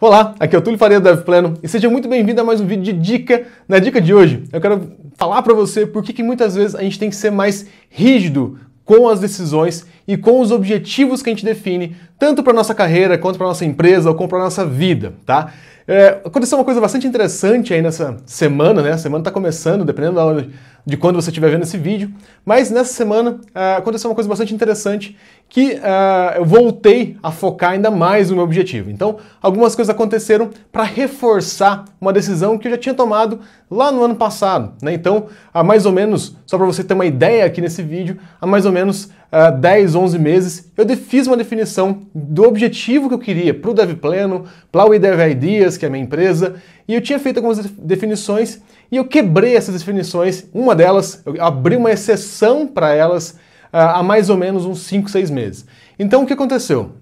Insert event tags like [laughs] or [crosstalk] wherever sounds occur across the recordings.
Olá, aqui é o Túlio Faria do DevPleno e seja muito bem-vindo a mais um vídeo de dica. Na dica de hoje, eu quero falar para você por que muitas vezes a gente tem que ser mais rígido com as decisões e com os objetivos que a gente define, tanto para nossa carreira, quanto para nossa empresa, ou para nossa vida, tá? É, aconteceu uma coisa bastante interessante aí nessa semana, né? A semana está começando, dependendo da hora de quando você estiver vendo esse vídeo. Mas nessa semana uh, aconteceu uma coisa bastante interessante que uh, eu voltei a focar ainda mais no meu objetivo. Então, algumas coisas aconteceram para reforçar uma decisão que eu já tinha tomado lá no ano passado. Né? Então, há mais ou menos, só para você ter uma ideia aqui nesse vídeo, há mais ou menos uh, 10, 11 meses, eu fiz uma definição do objetivo que eu queria para o Dev Pleno, para o Dev Ideas, que é a minha empresa, e eu tinha feito algumas definições e eu quebrei essas definições, uma delas, eu abri uma exceção para elas uh, há mais ou menos uns 5, 6 meses. Então o que aconteceu?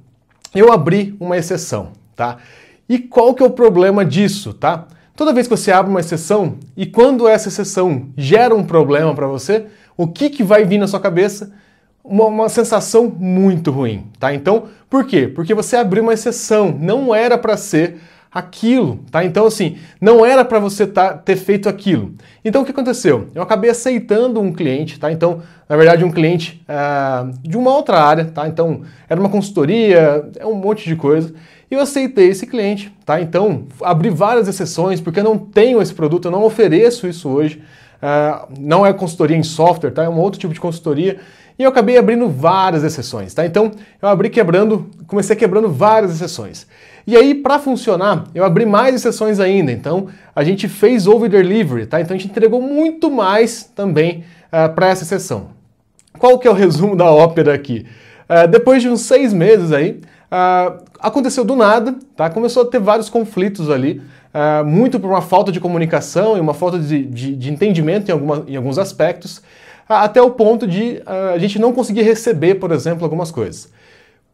Eu abri uma exceção, tá? E qual que é o problema disso, tá? Toda vez que você abre uma exceção e quando essa exceção gera um problema para você, o que, que vai vir na sua cabeça? uma, uma, sensação muito ruim, tá? Então, por quê? Porque você abriu uma exceção, não era para ser aquilo, tá? Então, assim, não era para você tá, ter feito aquilo. Então, o que aconteceu? Eu acabei aceitando um cliente, tá? Então, na verdade, um cliente ah, de uma outra área, tá? Então, era uma consultoria, é um monte de coisa. E eu aceitei esse cliente, tá? Então, abri várias exceções, porque eu não tenho esse produto, eu não ofereço isso hoje. Ah, não é consultoria em software, tá? É um outro tipo de consultoria. E eu acabei abrindo várias exceções, tá? Então eu abri quebrando, comecei quebrando várias exceções. E aí, para funcionar, eu abri mais exceções ainda. Então a gente fez over delivery, tá? Então a gente entregou muito mais também uh, eh, para essa exceção. Qual que é o resumo da ópera aqui? Uh, depois de uns seis meses aí, uh, aconteceu do nada, tá? Começou a ter vários conflitos ali ah, muito por uma falta de comunicação e uma falta de, de, de entendimento em, alguma, em, alguns aspectos, até o ponto de uh, a gente não conseguir receber, por exemplo, algumas coisas.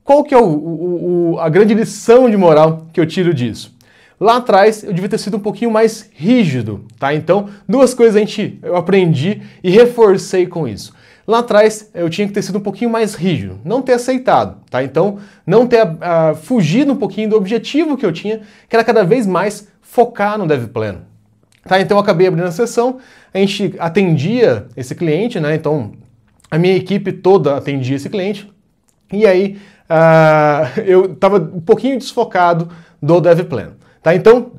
Qual que é o, o, o, a grande lição de moral que eu tiro disso? Lá atrás eu devia ter sido um pouquinho mais rígido, tá? Então, duas coisas a gente, eu aprendi e reforcei com isso. Lá atrás eu tinha que ter sido um pouquinho mais rígido, não ter aceitado, tá? Então, não ter uh, fugido um pouquinho do objetivo que eu tinha, que era cada vez mais focar no dev plano, Tá? Então, eu acabei abrindo a sessão, a gente atendia esse cliente, né? Então, a minha equipe toda atendia esse cliente. E aí, uh, [laughs] eu estava um pouquinho desfocado do dev plano, Tá? Então,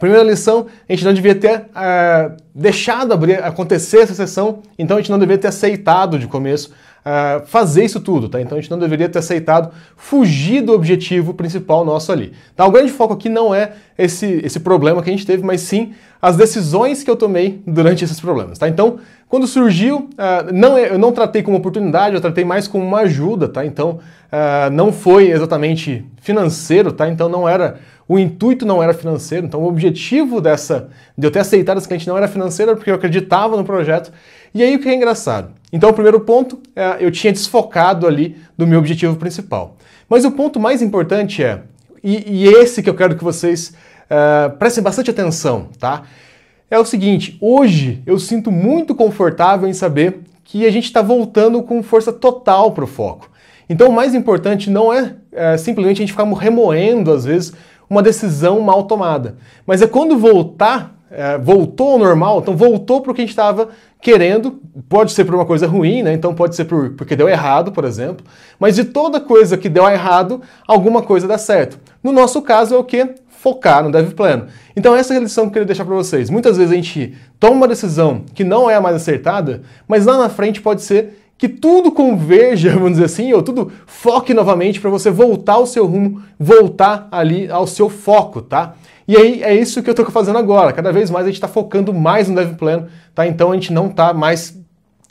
Primeira lição, a gente não devia ter uh, deixado abrir, acontecer essa sessão, então a gente não devia ter aceitado de começo uh, fazer isso tudo, tá? Então a gente não deveria ter aceitado fugir do objetivo principal nosso ali. Tá? O grande foco aqui não é esse, esse problema que a gente teve, mas sim as decisões que eu tomei durante esses problemas, tá? Então, quando surgiu, uh, não, é, eu não tratei como oportunidade, eu tratei mais como uma ajuda, tá? Então, uh, não foi exatamente financeiro, tá? Então, não era o intuito não era financeiro, então o objetivo dessa de eu ter aceitado esse cliente não era financeiro, porque eu acreditava no projeto. E aí o que é engraçado? Então, o primeiro ponto, é, eu tinha desfocado ali do meu objetivo principal. Mas o ponto mais importante é, e, e esse que eu quero que vocês uh, prestem bastante atenção, tá? É o seguinte: hoje eu sinto muito confortável em saber que a gente está voltando com força total para o foco. Então, o mais importante não é, é simplesmente a gente ficar remoendo, às vezes, uma decisão mal tomada, mas é quando voltar é, voltou ao normal, então voltou para o que a gente estava querendo. Pode ser por uma coisa ruim, né? Então pode ser por, porque deu errado, por exemplo. Mas de toda coisa que deu errado, alguma coisa dá certo. No nosso caso é o que? Focar no dev plano. Então essa é a lição que eu queria deixar para vocês. Muitas vezes a gente toma uma decisão que não é a mais acertada, mas lá na frente pode ser que tudo converja, [laughs] vamos dizer assim, ou tudo foque novamente para você voltar ao seu rumo, voltar ali ao seu foco, tá? E aí é isso que eu estou fazendo agora. Cada vez mais a gente está focando mais no dev plano, tá? Então a gente não está mais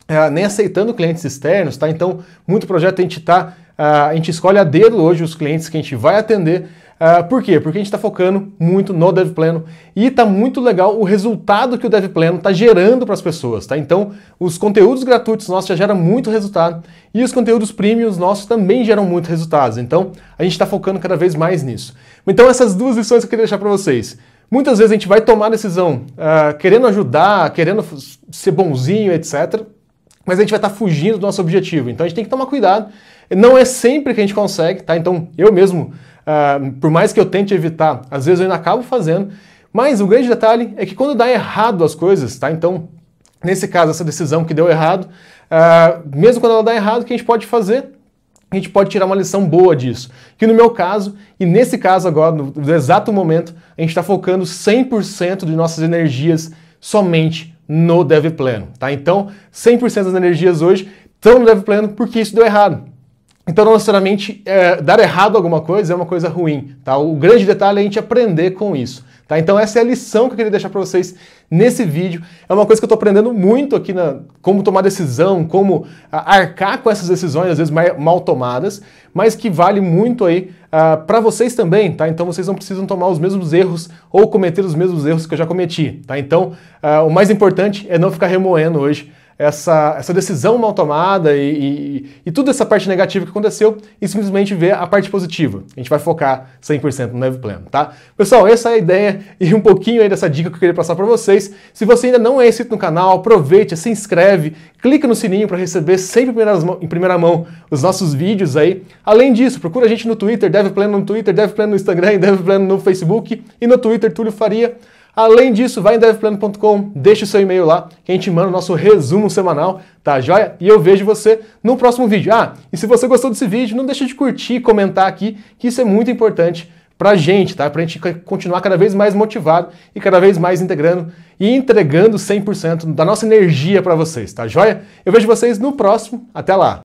é, nem aceitando clientes externos, tá? Então muito projeto a gente está ah, a gente escolhe a dedo hoje os clientes que a gente vai atender Uh, por quê? Porque a gente está focando muito no Dev Pleno e está muito legal o resultado que o Dev Pleno está gerando para as pessoas, tá? Então, os conteúdos gratuitos nossos já geram muito resultado e os conteúdos premiums nossos também geram muito resultados. Então, a gente está focando cada vez mais nisso. Então, essas duas lições que eu queria deixar para vocês. Muitas vezes a gente vai tomar decisão uh, querendo ajudar, querendo ser bonzinho, etc. Mas a gente vai estar tá fugindo do nosso objetivo. Então a gente tem que tomar cuidado não é sempre que a gente consegue, tá? Então, eu mesmo uh, por mais que eu tente evitar, às vezes eu ainda acabo fazendo. Mas o grande detalhe é que quando dá errado as coisas, tá? Então, nesse caso, essa decisão que deu errado, uh, mesmo quando ela dá errado, o que a gente pode fazer? A gente pode tirar uma lição boa disso. Que no meu caso, e nesse caso agora, no, no exato momento, a gente está focando 100% de nossas energias somente no dev pleno, tá? Então, 100% das energias hoje estão no dev pleno porque isso deu errado. Então, não necessariamente é, dar errado alguma coisa é uma coisa ruim, tá? O grande detalhe é a gente aprender com isso, tá? Então, essa é a lição que eu queria deixar para vocês nesse vídeo. É uma coisa que eu estou aprendendo muito aqui na como tomar decisão, como arcar com essas decisões, às vezes mal tomadas, mas que vale muito aí ah, para vocês também, tá? Então, vocês não precisam tomar os mesmos erros ou cometer os mesmos erros que eu já cometi, tá? Então, ah, o mais importante é não ficar remoendo hoje essa, essa decisão mal tomada e, e, e toda essa parte negativa que aconteceu e simplesmente ver a parte positiva. A gente vai focar 100% no Neve Pleno, tá? Pessoal, essa é a ideia e um pouquinho aí dessa dica que eu queria passar para vocês. Se você ainda não é inscrito no canal, aproveite, se inscreve, clica no sininho para receber sempre em primeira, mão os nossos vídeos aí. Além disso, procura a gente no Twitter, Neve Pleno no Twitter, Neve Pleno no Instagram, Neve Pleno no Facebook e no Twitter, Túlio Faria. Além disso, vai em devplano.com, deixa o seu e-mail lá, que a gente manda o nosso resumo semanal, tá joia? E eu vejo você no próximo vídeo. Ah, e se você gostou desse vídeo, não deixa de curtir e comentar aqui, que isso é muito importante pra gente, tá? Pra gente continuar cada vez mais motivado e cada vez mais integrando e entregando 100% da nossa energia para vocês, tá joia? Eu vejo vocês no próximo. Até lá!